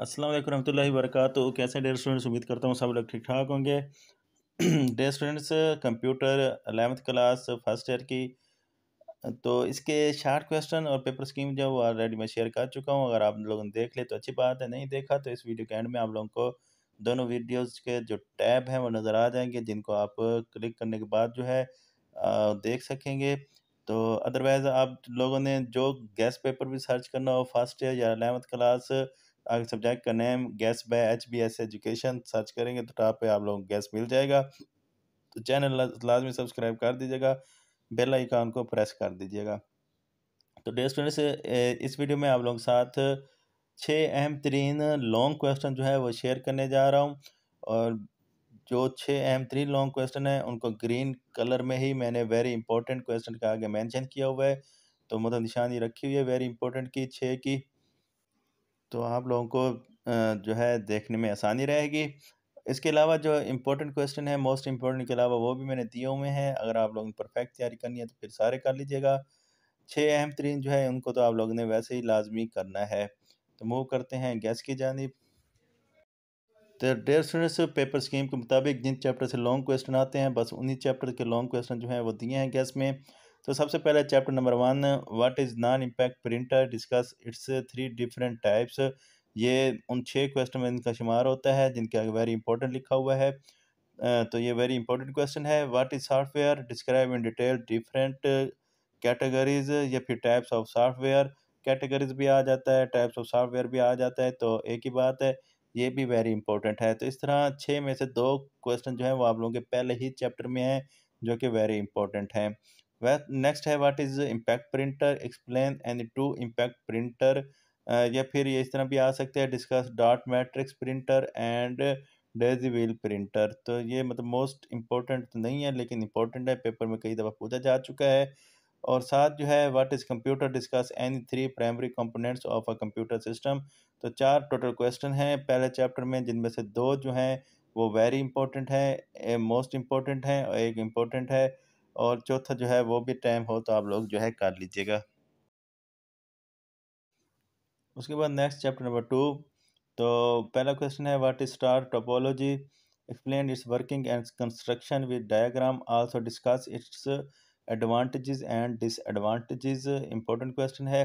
असल वरम वर्क कैसे डेयर स्टूडेंट्स उम्मीद करता हूँ सब लोग ठीक ठाक होंगे dear students computer eleventh class first year की तो इसके शार्ट क्वेश्चन और पेपर स्कीम जो ऑलरेडी मैं शेयर कर चुका हूँ अगर आप लोगों ने देख ले तो अच्छी बात है नहीं देखा तो इस वीडियो के एंड में आप लोगों को दोनों वीडियोज़ के जो टैब हैं वो नज़र आ जाएंगे जिनको आप क्लिक करने के बाद जो है देख सकेंगे तो अदरवाइज़ आप लोगों ने जो गैस पेपर भी सर्च करना हो फर्स्ट ईयर या अलेवंथ क्लास सब्जेक्ट का name guess by H B S education search करेंगे तो टॉप पे आप लोगों को गैस मिल जाएगा तो चैनल लाजमी सब्सक्राइब कर दीजिएगा बेल आइकॉन को प्रेस कर दीजिएगा तो डे स्टूडेंट्स इस वीडियो में आप लोगों के साथ छः अहम तरीन लॉन्ग क्वेश्चन जो है वो शेयर करने जा रहा हूँ और जो छः अहम तरीन लॉन्ग क्वेश्चन है उनको ग्रीन कलर में ही मैंने वेरी इंपॉर्टेंट क्वेश्चन का आगे मैंशन किया हुआ है तो मतलब निशानी रखी हुई है वेरी इंपॉर्टेंट की छः की तो आप लोगों को जो है देखने में आसानी रहेगी इसके अलावा जो इम्पोर्टेंट क्वेश्चन है मोस्ट इम्पोर्टेंट के अलावा वो भी मैंने दिए हुए हैं अगर आप लोगों ने परफेक्ट तैयारी करनी है तो फिर सारे कर लीजिएगा छः अहम तरीन जो है उनको तो आप लोगों ने वैसे ही लाजमी करना है तो मूव करते हैं गैस की जानब तो डेढ़ स्टूडेंट्स पेपर स्कीम के मुताबिक जिन चैप्टर से लॉन्ग क्वेश्चन आते हैं बस उन्हीं चैप्टर के लॉन्ग क्वेश्चन जो हैं वो दिए हैं गैस में तो सबसे पहले chapter number one what is non impact printer discuss its three different types ये उन छः क्वेश्चन में इनका शुमार होता है जिनके आगे वेरी इंपॉर्टेंट लिखा हुआ है तो ये वेरी इंपॉर्टेंट क्वेश्चन है what is software describe in detail different categories या फिर टाइप्स ऑफ सॉफ्टवेयर कैटेगरीज भी आ जाता है टाइप्स ऑफ सॉफ्टवेयर भी आ जाता है तो एक ही बात है ये भी वेरी इंपॉर्टेंट है तो इस तरह छः में से दो क्वेश्चन जो है वो आप लोगों के पहले ही चैप्टर में हैं जो कि वेरी इंपॉर्टेंट हैं नेक्स्ट है what is impact printer explain and two impact printer या फिर ये इस तरह भी आ सकते हैं discuss dot matrix printer and daisy wheel printer तो ये मतलब मोस्ट इंपॉर्टेंट तो नहीं है लेकिन इम्पॉर्टेंट है पेपर में कई दफ़ा पूछा जा चुका है और साथ जो है what is computer discuss any three primary components of a computer system तो चार टोटल क्वेश्चन हैं पहले चैप्टर में जिनमें से दो जो हैं वो वेरी इंपॉर्टेंट हैं मोस्ट इंपॉर्टेंट हैं और एक इम्पोर्टेंट है और चौथा जो है वो भी टाइम हो तो आप लोग जो है कर लीजिएगा उसके बाद नेक्स्ट चैप्टर नंबर टू तो पहला क्वेश्चन है what is star topology explain its working and construction with diagram also discuss its advantages and disadvantages important question है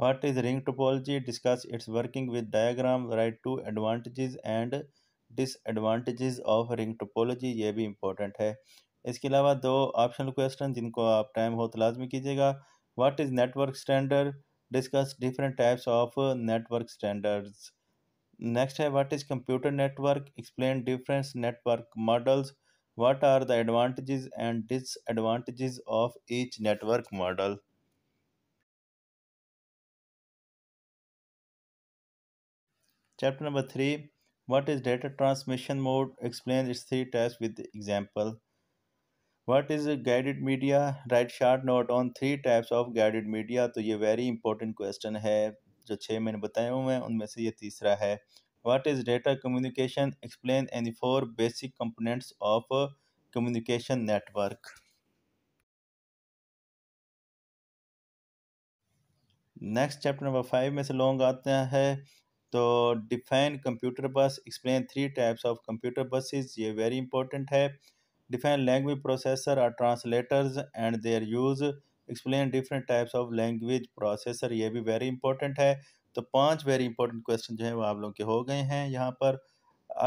what is ring topology discuss its working with diagram write two advantages and disadvantages of ring topology ये भी important है इसके अलावा दो optional question जिनको आप time हो तो लाजमी कीजिएगा what is network standard discuss different types of network standards next है what is computer network explain difference network models what are the advantages and disadvantages of each network model chapter number three what is data transmission mode explain its three types with example what is guided media write short note on three types of guided media तो ये very important question है जो छः मैंने बताए हुए हैं उनमें से ये तीसरा है what is data communication explain any four basic components of communication network next chapter number five में से लॉन्ग आते हैं तो define computer bus explain three types of computer buses ये वेरी इंपॉर्टेंट है define language processor or translators and their use explain different types of language processor ये भी very important है तो पांच वेरी इंपॉर्टेंट क्वेश्चन जो है वो आप लोगों के हो गए हैं यहाँ पर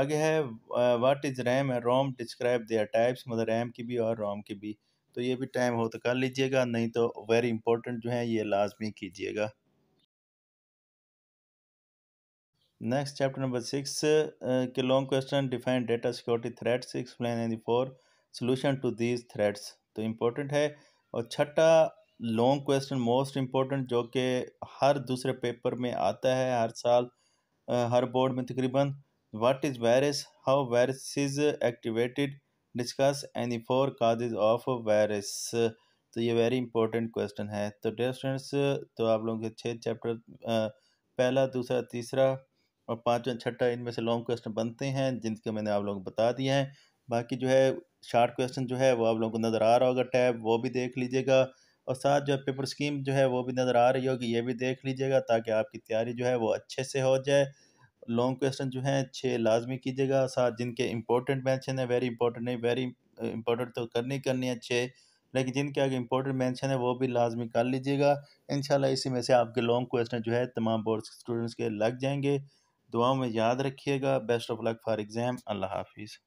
आगे है what is RAM and ROM describe their types मतलब रैम की भी और रोम की भी तो ये भी टाइम हो तो कर लीजिएगा नहीं तो वेरी इंपॉर्टेंट जो है ये लाजमी कीजिएगा नेक्स्ट चैप्टर नंबर सिक्स के long question define data security threats explain in the four solution to these threats तो इम्पोर्टेंट है और छठा लॉन्ग क्वेश्चन मोस्ट इम्पोर्टेंट जो कि हर दूसरे पेपर में आता है हर साल हर बोर्ड में तकरीबन what is virus how virus is activated discuss any four causes of virus तो ये वेरी इंपॉर्टेंट क्वेश्चन है तो डेयर स्टूडेंट्स तो आप लोगों के छः चैप्टर पहला दूसरा तीसरा और पाँचवा छठा इनमें से लॉन्ग क्वेश्चन बनते हैं जिनके मैंने आप लोगों को बता दिए हैं बाकी जो है शार्ट क्वेश्चन जो है वो आप लोगों को नज़र आ रहा होगा टैब वो भी देख लीजिएगा और साथ जो पेपर स्कीम जो है वो भी नज़र आ रही होगी ये भी देख लीजिएगा ताकि आपकी तैयारी जो है वो अच्छे से हो जाए लॉन्ग क्वेश्चन जो है छः लाजमी कीजिएगा साथ जिनके इंपॉर्टेंट मैंशन है वेरी इंपॉर्टेंट नहीं वेरी इंपॉर्टेंट तो करनी करनी है छः लेकिन जिनके आगे इंपॉर्टेंट मैंशन है वो भी लाजमी कर लीजिएगा इन इसी में से आपके लॉन्ग क्वेश्चन जो है तमाम बोर्ड स्टूडेंट्स के लग जाएंगे दुआओं में याद रखिएगा best of luck for exam अल्लाह हाफिज़